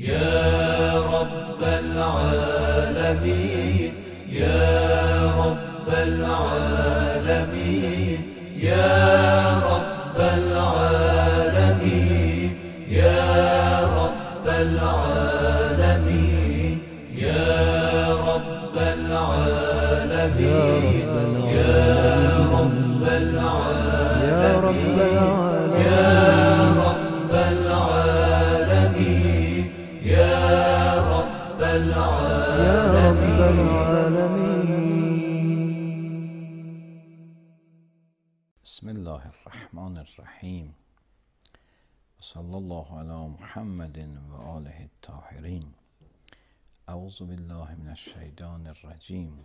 يا رب العالمين يا رب العالمين يا الرحمن الرحیم، و الله علی محمد و آله الطاهرین اعوذ بالله من الشیطان الرجيم،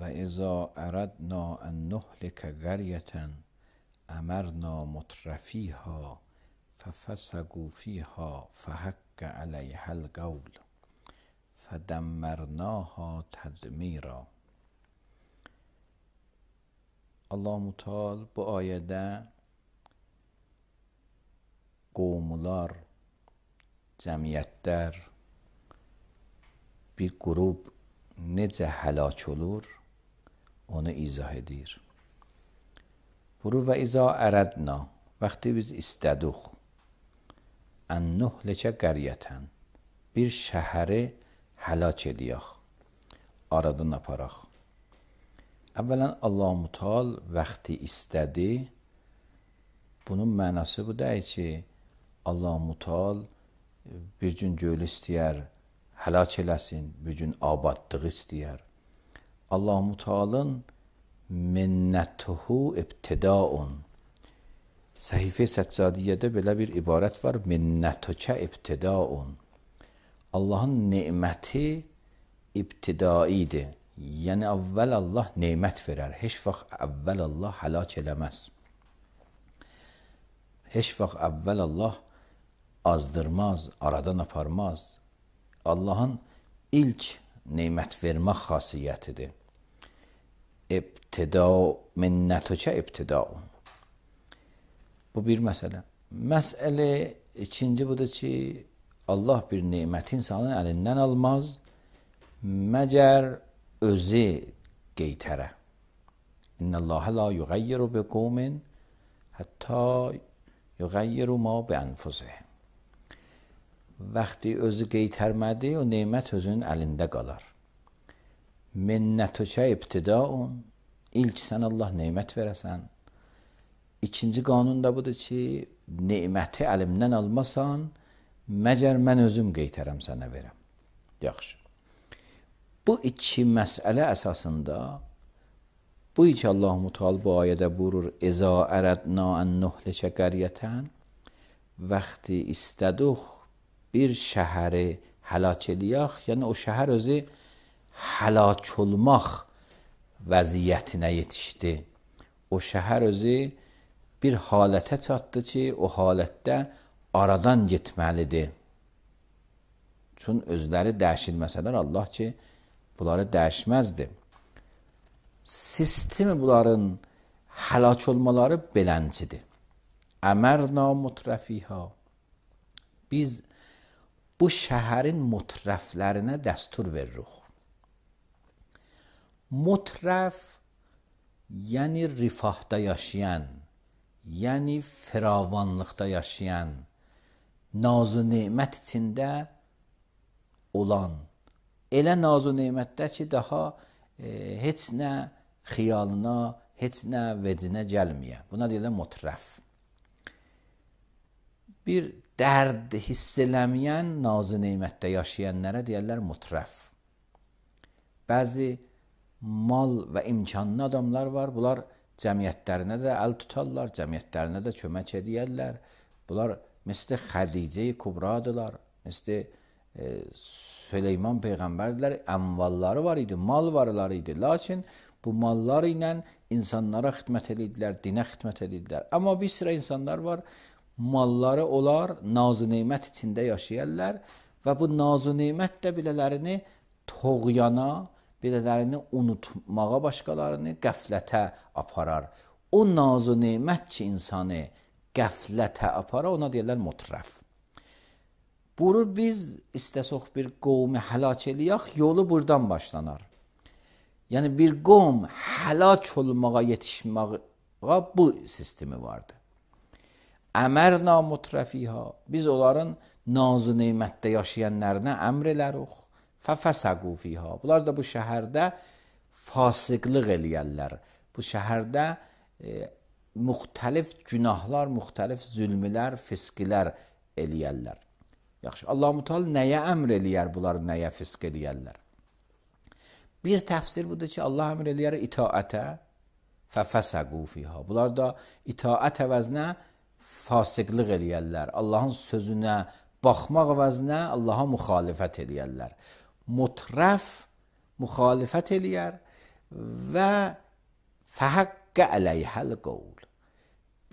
و اذا اردنا ان نهلك قریه امرنا مترفیها ففسقوا فیها فحق علیها القول فدمرناها تدمیرا. Allahu Teala bu ayədə qovumlar, cəmiyyətlər, bir qrup necə həlak olur, onu izah edir. Buru və izə ərədna, vaxtı biz istəduq, ən nuhlikə qəriyyətən, bir şəhəri həlak ediyək, aradan aparaq. Əvvələn Allah mutal vəxti istədi. Bunun mənası bu deyil ki, Allah mutal bir gün göl istəyər, həlak eləsin, bir gün abadlıq istəyər. Allah mutalın minnətuhu ibtidaun. Səhifə Səccadiyyədə belə bir ibarət var, minnətukə ibtidaun. Allahın neməti ibtidaidir. Yəni əvvəl Allah nemət verər. Heç vaxt əvvəl Allah həlak eləməz. Heç vaxt əvvəl Allah azdırmaz, aradan aparmaz. Allahın ilk nemət vermə xasiyyətidir. İbtidau minnətuçə ibtidau. Bu bir məsələ. Məsələ ikinci budur ki, Allah bir neməti insanın əlindən almaz, məcər özü qeytərə. İnnəllahə la yuğayyiru bi qawmin hətta yuğayyiru ma bi anfusihim. Vaxtı özü qeytərmədi, o nemət özünün əlində qalar. Minnətüçə ibtidaun, ilk sən Allah nemət verəsən. İkinci qanun da budur ki, neməti əlimdən almasan, məcər mən özüm qeytərəm sənə verəm. Yaxşı bu iki məsələ əsasında bu iki Allah Mutal bu ayədə buyurur: "İza əradna an nuhlikə qaryatan" Vaxti isteduq bir şəhəri həlak eləyək, yəni o şəhər özü həlak olmaq vəziyyətinə yetişdi. O şəhər özü bir halətə çatdı ki, o halətdə aradan getməlidir. Çün özləri dəşilməsələr Allah ki, bunları dəyişməzdi. Sistemi bunların həlak olmaları beləncidir. Əmərna mutrafiha. Biz bu şəhərin mutraflərinə dəstur veririk. Mutraf yəni rifahda yaşayan, yəni firavanlıqda yaşayan, nazı nemət içində olan elə nazu-nemətdə ki, daha e, heç nə xiyalına, heç nə vecinə gəlməyə. Buna deyirlər mutraf. Bir dərd hiss eləməyən nazu-nemətdə yaşayanlara deyirlər mutraf. Bəzi mal və imkanlı adamlar var. Bunlar cəmiyyətlərinə də əl tutarlar, cəmiyyətlərinə də kömək edərlər. Bunlar misli Xədicə-i Kubradılar, misli E, Süleyman peyğəmbərlər əmvalları var idi, mal varları idi. Lakin bu mallar ilə insanlara xidmət edirdilər, dinə xidmət edirdilər. Amma bir sıra insanlar var, malları olar, nazı-nemət içində yaşayırlar və bu nazı-nemət də bilələrini toğyana, bilələrini unutmağa başqalarını qəflətə aparar. O nazı-nemət ki, insanı qəflətə aparar, ona deyirlər mutraf. Bunu biz istəsək bir qovmi həlak eləyək, yolu burdan başlanar. Yəni bir qovm həlak olmağa yetişməyə bu sistemi vardı. Əmərna mutrafiha. Biz onların nazı nemətdə yaşayanlarına əmr eləruq. Fəfəsəqu fiha. Bunlar da bu şəhərdə fasıqlıq eləyərlər. Bu şəhərdə e, müxtəlif günahlar, müxtəlif zülmlər, fiskilər eləyərlər. Yaxşı, Allah-u Teala nəyə əmr eləyər bunları, nəyə fisq eləyərlər? Bir təfsir budur ki, Allah əmr eləyər itaətə fəfəsəqu fiha. Bunlar da itaət əvəzinə fasiqlik eləyərlər. Allahın sözünə baxmaq əvəzinə Allaha müxalifət eləyərlər. Mutraf müxalifət eləyər və fəhəqqə əleyhəl qovul.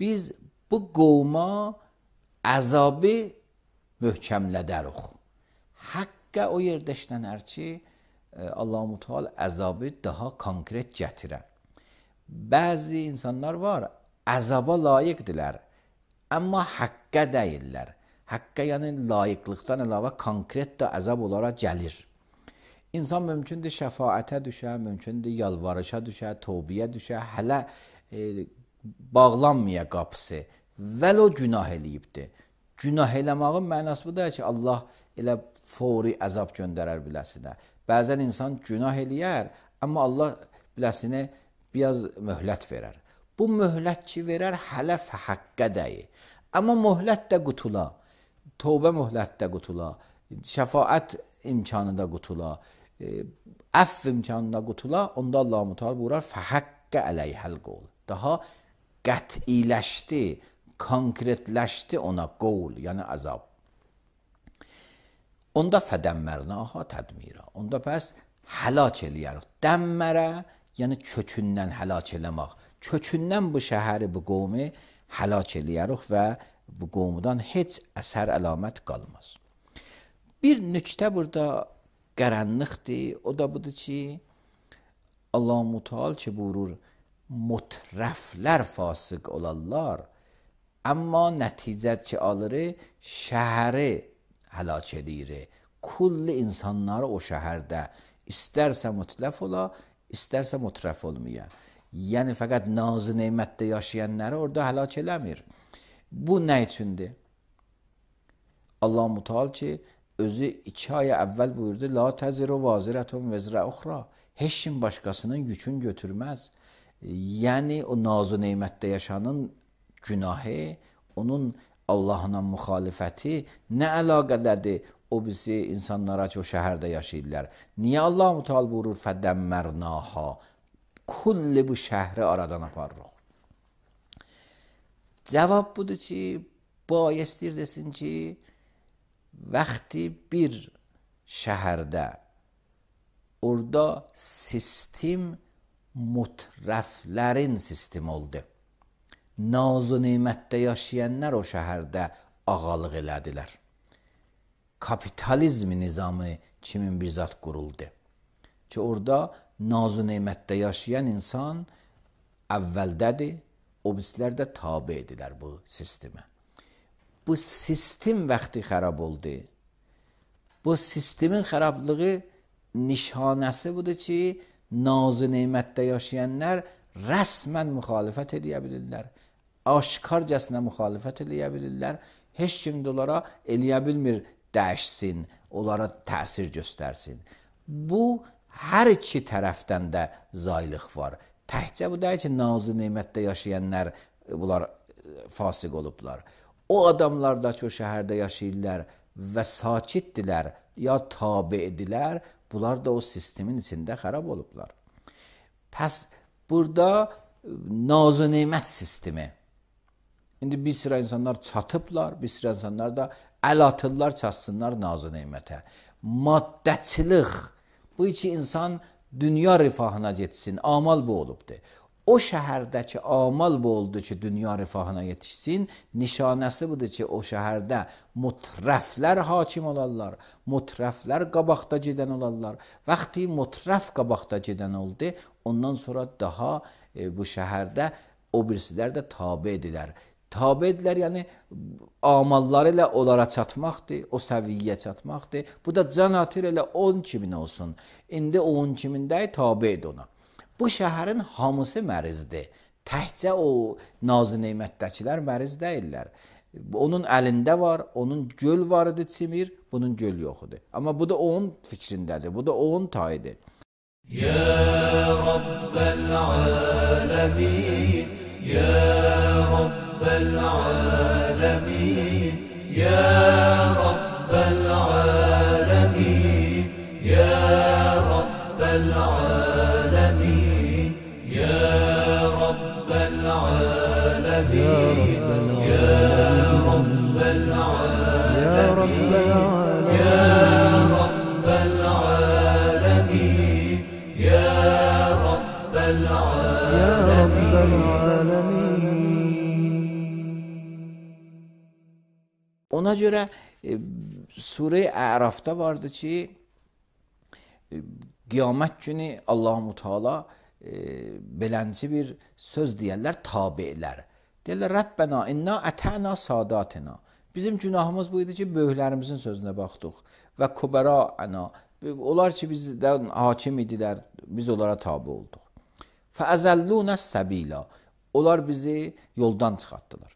Biz bu qovma əzabı möhkəmlədəruq. Haqqə o yerdəşdənər ki, e, Allah Mutal əzabı daha konkret gətirə. Bəzi insanlar var, əzaba layiqdirlər, amma haqqə deyillər. Haqqə yəni layiqlıqdan əlavə konkret də əzab olaraq gəlir. İnsan mümkündür şəfaətə düşə, mümkündür yalvarışa düşə, tövbəyə düşə, hələ e, bağlanmaya qapısı. Vəl o günah eləyibdi. Günah eləmağın mənası bu deyil ki, Allah elə fori əzab göndərər biləsinə. Bəzən insan günah eləyər, amma Allah biləsinə biraz möhlət verər. Bu möhlət ki, verər hələ fəhəqqə dəyi. Amma möhlət də qutula, tövbə möhlət də qutula, şəfaət imkanı da qutula, e, əff imkanı da qutula, onda Allah-u Teala buyurar, fəhəqqə ələyhəl qol. Daha qətiləşdi, konkretləşdi ona qovul, yəni əzab. Onda fədəmmərnaha tədmirə. Onda pəs həlak eləyərik. Dəmmərə, yəni kökündən həlak eləmək. Kökündən bu şəhəri, bu qovmi həlak eləyərik və bu qovmudan heç əsər əlamət qalmaz. Bir nüqtə burada qərənliqdir. O da budur ki, Allah mütəal ki, buyurur, mutrəflər fasıq olarlar اما نتیجت که آلره شهره həlakədir. Kulli insanları o şəhərdə istərsə mütləf ola, istərsə mütrəf olmaya. Yəni fəqət nazı nemətdə yaşayanları orada həlak eləmir. Bu nə üçündür? Allah Muteal ki, özü 2 ay əvvəl buyurdu: "La təziru vaziratun vizra ukhra." Heç kim başqasının yükün götürməz. Yəni o nazı nemətdə yaşayanın günahı, onun Allahına müxalifəti nə əlaqədədir? O bizi insanlara ki, o şəhərdə yaşayırlar. Niyə Allah mütal buyurur fədəmmərnaha? Kulli bu şəhri aradan aparırıq. Cavab budur ki, bayəsdir desin ki, vəxti bir şəhərdə orada sistem mutrəflərin sistemi oldu naz-ı nemətdə yaşayanlar o şəhərdə ağalıq elədilər. Kapitalizm nizamı kimin bir zat quruldu. Ki orada naz-ı nemətdə yaşayan insan əvvəldədir, obislər də tabe edilər bu sistemə. Bu sistem vaxtı xarab oldu. Bu sistemin xarablığı nişanəsi budur ki, naz-ı nemətdə yaşayanlar Rəsmən müxalifət edə bilirlər. Aşkarcasına müxalifət edə bilirlər. Heç kim də onlara eləyə bilmir dəyişsin, onlara təsir göstərsin. Bu hər iki tərəfdən də zaylıq var. Təkcə bu deyil ki, nazı nemətdə yaşayanlar bunlar fasiq olublar. O adamlar da ki, o şəhərdə yaşayırlar və sakitdilər, ya tabe edilər, bunlar da o sistemin içində xarab olublar. Pəs burada e, nazı neymət sistemi. İndi bir sıra insanlar çatıblar, bir sıra insanlar da əl atırlar, çatsınlar nazı neymətə. Maddəçilik. Bu iki insan dünya rifahına getsin. Amal bu olubdur. O şəhərdəki amal bu oldu ki, dünya rifahına yetişsin. Nişanəsi budur ki, o şəhərdə mutrəflər hakim olarlar. Mutrəflər qabaqda gedən olarlar. Vaxtı mutrəf qabaqda gedən oldu, Ondan sonra daha e, bu şəhərdə o birisilər də tabe edilər. Tabe edilər, yəni amalları ilə onlara çatmaqdır, o səviyyəyə çatmaqdır. Bu da can atır elə 10 kimin olsun. İndi 10 kimində tabe ed ona. Bu şəhərin hamısı mərizdir. Təhcə o nazı nemətdəkilər məriz deyillər. Onun əlində var, onun göl var idi, çimir, bunun göl yox idi. Amma bu da onun fikrindədir, bu da onun tayidir. يا رب العالمين يا رب العالمين يا رب العالمين يا رب العالمين يا رب العالمين Ona görə e, Sure-i Ərafda vardı ki, e, qiyamət günü Allahu Teala e, belənci bir söz deyirlər tabelər. Deyirlər Rəbbena inna atana sadatina. Bizim günahımız bu idi ki, böyüklərimizin sözünə baxdıq və kubara ana onlar ki bizdən hakim idilər, biz onlara tabe olduq. Fəəzəllunəs səbila. Onlar bizi yoldan çıxartdılar.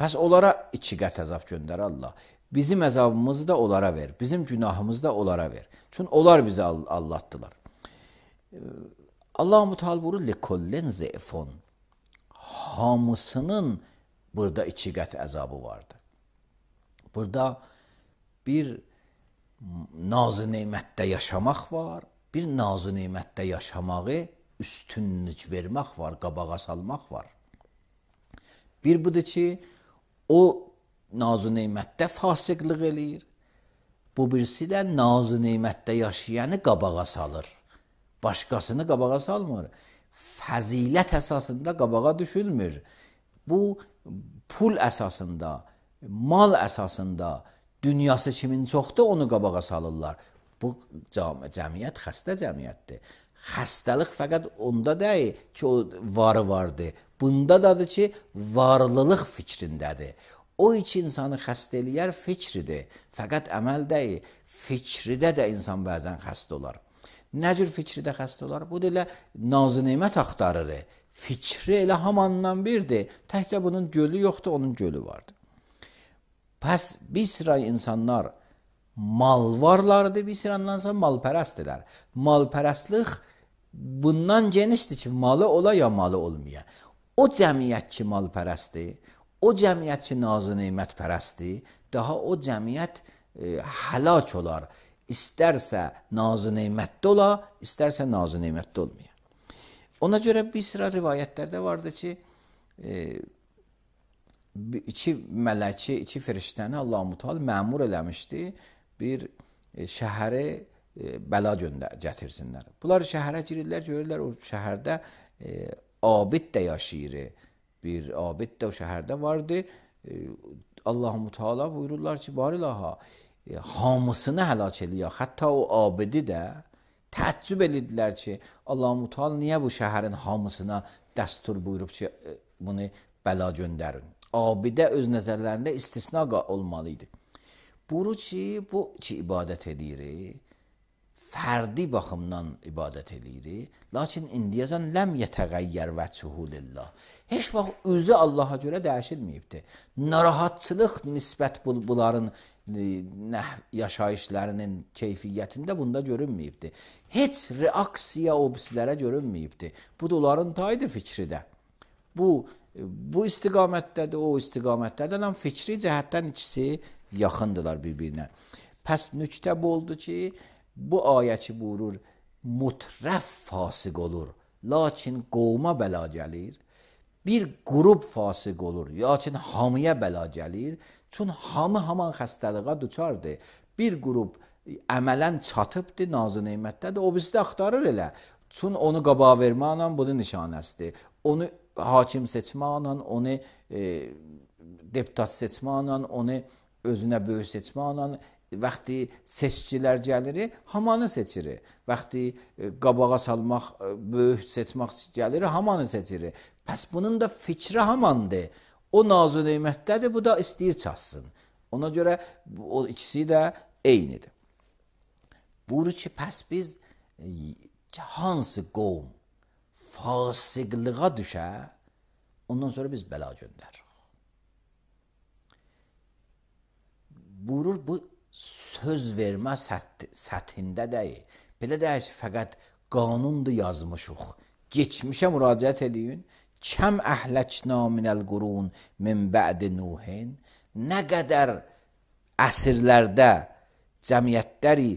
Pəs onlara iki qət əzab göndər Allah. Bizim əzabımızı da onlara ver. Bizim günahımızı da onlara ver. Çün onlar bizi aldatdılar. Allah Mutal buyurur: "Likullin zefun." Hamısının burada iki qət əzabı vardı. Burada bir nazı nemətdə yaşamaq var, bir nazı nemətdə yaşamağı üstünlük vermək var, qabağa salmaq var. Bir budur ki, O nazı neymətdə fasiqlıq eləyir. Bu birisi də nazı neymətdə yaşayanı qabağa salır. Başqasını qabağa salmır. Fəzilət əsasında qabağa düşülmür. Bu pul əsasında, mal əsasında dünyası kimin çoxdur onu qabağa salırlar. Bu cəmiyyət xəstə cəmiyyətdir. Xəstəlik fəqət onda deyil ki, o varı vardı bundadadır ki, varlılıq fikrindədir. O iki insanı xəstəliyər fikridir. Fəqət əməl deyil, fikridə də insan bəzən xəstə olar. Nə cür fikridə xəstə olar? Bu elə nazı nemət axtarır. Fikri elə hamandan birdir. Təkcə bunun gölü yoxdur, onun gölü vardır. Pəs bir sıra insanlar malvarlardır, bir sıra insanlar malpərəstdirlər. Malpərəstlik bundan genişdir ki, malı ola ya malı olmaya. O cəmiyyət ki, malpərəstdir, o cəmiyyət ki, nazı neymət pərəstdir, daha o cəmiyyət e, həlak olar. İstərsə nazı neymətdə ola, istərsə nazı neymətdə olmaya. Ona görə bir sıra rivayətlərdə vardı ki, e, iki mələki, iki firiştəni Allah Mutal məmur eləmişdi bir e, şəhəri e, bəla göndər gətirsinlər. Bunlar şəhərə girirlər, görürlər o şəhərdə e, abid də yaşayır. Bir abid də o şəhərdə vardı. Allahu Teala buyururlar ki, barilaha e, hamısını həlak eləyək. Hətta o abidi də təəccüb elədilər ki, Allahu Teala niyə bu şəhərin hamısına dəstur buyurub ki, e, bunu bəla göndərin. Abidə öz nəzərlərində istisna olmalı idi. Buru ki, bu ki ibadət edir, fərdi baxımdan ibadət eləyirik. Lakin indiyəcən ləm yətəğəyyər vəçuhulillah. Heç vaxt özü Allaha görə dəyişilməyibdi. Narahatçılıq nisbət bul bunların nəh yaşayışlarının keyfiyyətində bunda görünməyibdi. Heç reaksiya o bizlərə görünməyibdi. Bu da onların taydı fikridə. Bu bu istiqamətdədir, o istiqamətdədir. Lan fikri cəhətdən ikisi yaxındılar bir-birinə. Pəs nüktə bu oldu ki, bu ayə ki buyurur, mutrəf fasıq olur, lakin qovma bəla gəlir. Bir qrup fasıq olur, lakin hamıya bəla gəlir. Çün hamı haman xəstəliyə düçardır. Bir qrup e, əmələn çatıbdır nazı nemətdədir. O bizdə axtarır elə. Çün onu qaba verməklə bunun nişanəsidir. Onu hakim seçməklə, onu e, deputat seçməklə, onu özünə böyük seçməklə وقتی seçcilər gəlir, hamanı seçir. Vəqti e, qabağa salmaq, e, böyük seçmək gəlir, hamanı seçir. Pəs bunun da fikri hamandır. O nazı nemətdədir, bu da istəyir çatsın. Ona görə o ikisi də eynidir. Buyurur ki, pəs biz e, hansı qovm fasıqlığa düşə, ondan sonra biz bəla göndəririk. Buyurur, bu söz vermə səthində deyil. Belə deyək, fəqət qanundur yazmışıq. Keçmişə müraciət edin. Kəm əhləkna minəl qurun min bə'di Nuhin. Nə qədər əsrlərdə cəmiyyətləri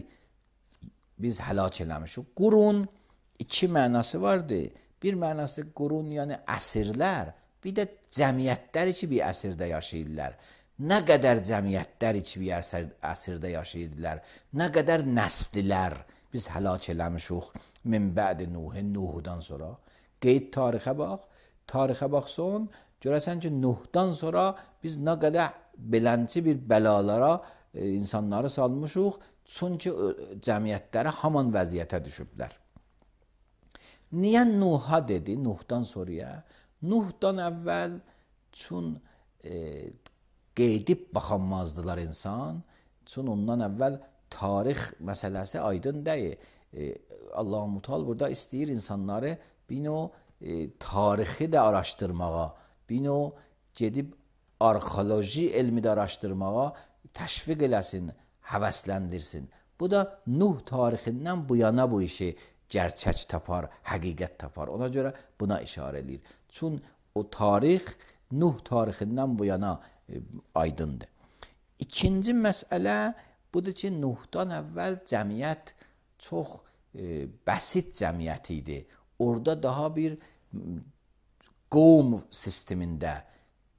biz həlak eləmişik. Qurun iki mənası vardı. Bir mənası qurun, yəni əsrlər, bir də cəmiyyətləri ki, bir əsrdə yaşayırlar. Nə qədər cəmiyyətlər içbi əsir, əsirdə yaşayırdılar, nə qədər nəslilər biz həlak eləmişuq min bədi Nuh, Nuhdan sonra. Qeyd tarixə bax, tarixə baxsan, görəsən ki, Nuhdan sonra biz nə qədər belənçi bir bəlalara e, insanları salmışuq, çünki e, cəmiyyətləri haman vəziyyətə düşüblər. Niyə Nuha dedi Nuhdan sonraya? Nuhdan əvvəl çün e, qeydib baxanmazdılar insan. Çün ondan əvvəl tarix məsələsi aydın deyil. E, Allah Mutal burada istəyir insanları bin o e, tarixi də araşdırmağa, bin o gedib arxeoloji elmi də araşdırmağa təşviq eləsin, həvəsləndirsin. Bu da Nuh tarixindən bu yana bu işi gerçək tapar, həqiqət tapar. Ona görə buna işarə eləyir. Çün o tarix Nuh tarixindən bu yana E, aydındır. İkinci məsələ budur ki, Nuhdan əvvəl cəmiyyət çox e, bəsit cəmiyyət idi. Orda daha bir qovm sistemində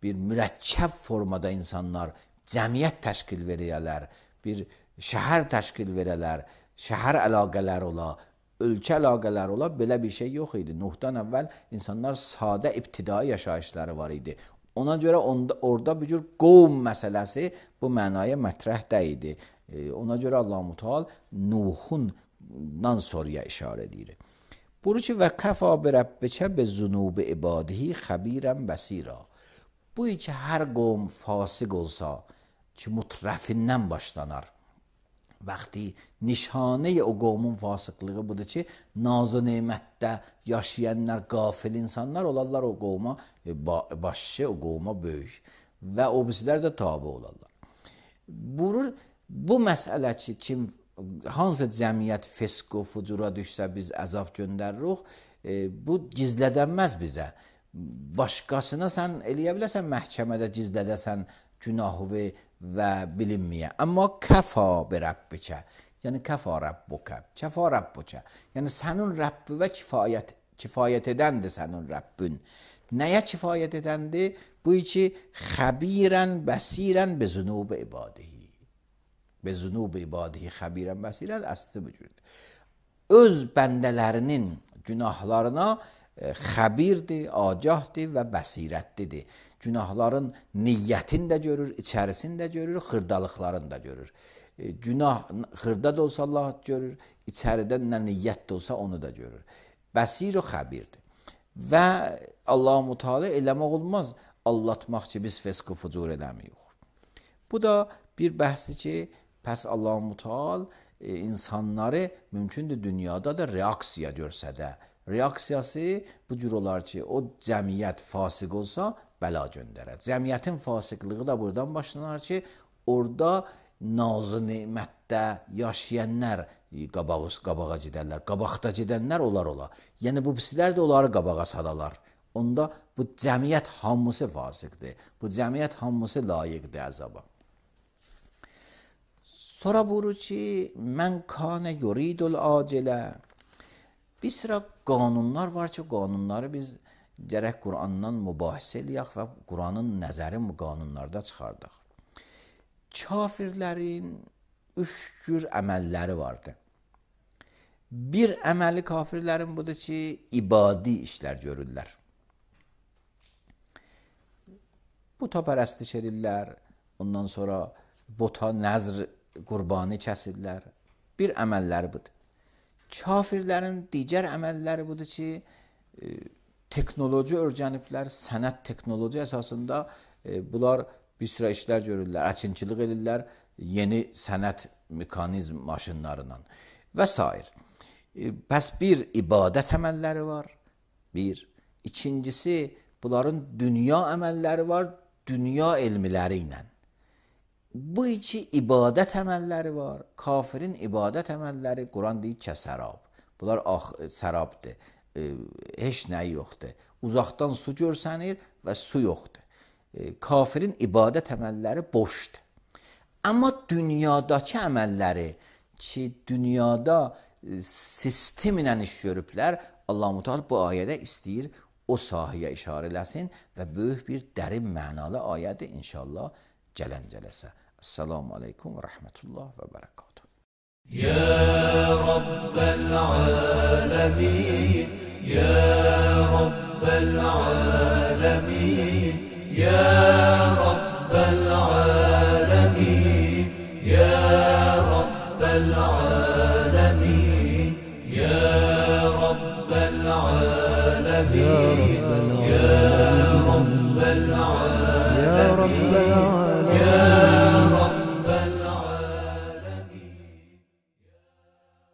bir mürəkkəb formada insanlar cəmiyyət təşkil verəyələr, bir şəhər təşkil verələr, şəhər əlaqələri ola, ölkə əlaqələri ola, belə bir şey yox idi. Nuhdan əvvəl insanlar sadə ibtidai yaşayışları var idi. Ona görə onda, orada bu cür qovm məsələsi bu mənaya mətrəh deyildi. E, ona görə Allah-u Teala Nuhundan sonraya işarə edir. Buru ki, və kəfa bi rəbbikə bi zunubi ibadihi xəbirən bəsira. Bu ki, hər qovm fasıq olsa, ki, mutrəfindən başlanar. Vəqti nişanə o qovmun fasıqlığı budur ki, naz-ı nemətdə yaşayanlar qafil insanlar olarlar o qovma e, başçı, o qovma böyük və o bizlər də tabe olarlar. Burur bu məsələ ki, kim hansı cəmiyyət fesko, fucura düşsə biz əzab göndəririk, e, bu gizlədənməz bizə. Başqasına sən eləyə biləsən məhkəmədə gizlədəsən günahı və و بلیمیه اما کفا به رب بچه یعنی کفا رب بک چفا رب بچه یعنی سنون رب و کفایت کفایت دند سنون ربون نه یه کفایت دنده بوی چی خبیرن بسیرن به زنوب عبادهی به زنوب عبادهی خبیرن بسیرن اصطه بجورد از بندلرنین جناهلارنا خبیرده آجاهده و دی. Günahların niyyətini də görür, içərisini də görür, xırdalıqlarını da görür. E, günah xırda da olsa Allah görür, içəridə nə niyyət də olsa onu da görür. Bəsir o xəbirdir. Və Allah-u Müteala eləmək olmaz, allatmaq ki, biz fesqü fucur eləmiyik. Bu da bir bəhsdir ki, Pəs Allah-u Müteal e, insanları mümkündür dünyada da reaksiya görsə də, reaksiyası bu cür olar ki, o cəmiyyət fasiq olsa, bəla göndərər. Cəmiyyətin fasiqlığı da burdan başlanar ki, orada nazı nemətdə yaşayanlar qabağa qabağa gedərlər. Qabaqda gedənlər olar ola. Yəni bu pislər də onları qabağa salalar. Onda bu cəmiyyət hamısı fasiqdir. Bu cəmiyyət hamısı layiqdir əzaba. Sonra buyurur ki, mən kana yuridul acilə. Bir sıra qanunlar var ki, qanunları biz gərək Qurandan mübahisə eləyək və Quranın nəzəri qanunlarda çıxardaq. Kafirlərin üç cür əməlləri vardı. Bir əməli kafirlərin budur ki, ibadi işlər görürlər. Buta pərəstiş edirlər, ondan sonra bota nəzr qurbanı kəsirlər. Bir əməlləri budur. Kafirlərin digər əməlləri budur ki, e, teknoloji öyrəniblər, sənət texnoloji əsasında e, bunlar bir sıra işlər görürlər, əkinçilik edirlər, yeni sənət mexanizm maşınlarından və s. E, bəs bir ibadət əməlləri var. Bir. İkincisi, bunların dünya əməlləri var, dünya elmiləri ilə. Bu iki ibadət əməlləri var. Kafirin ibadət əməlləri Quran deyir ki, sərab. Bunlar ah, sərabdır E, heç nəyi yoxdur. Uzaqdan su görsənir və su yoxdur. E, kafirin ibadət əməlləri boşdur. Amma dünyadakı əməlləri ki, dünyada e, sistemlə iş görüblər, Allah-u Teala bu ayədə istəyir o sahəyə işarə eləsin və böyük bir dərin mənalı ayədir inşallah gələn gələsə. Assalamu aleykum və rəhmətullah və bərəkatuhu. يا رب العالمين يا رب العالمين يا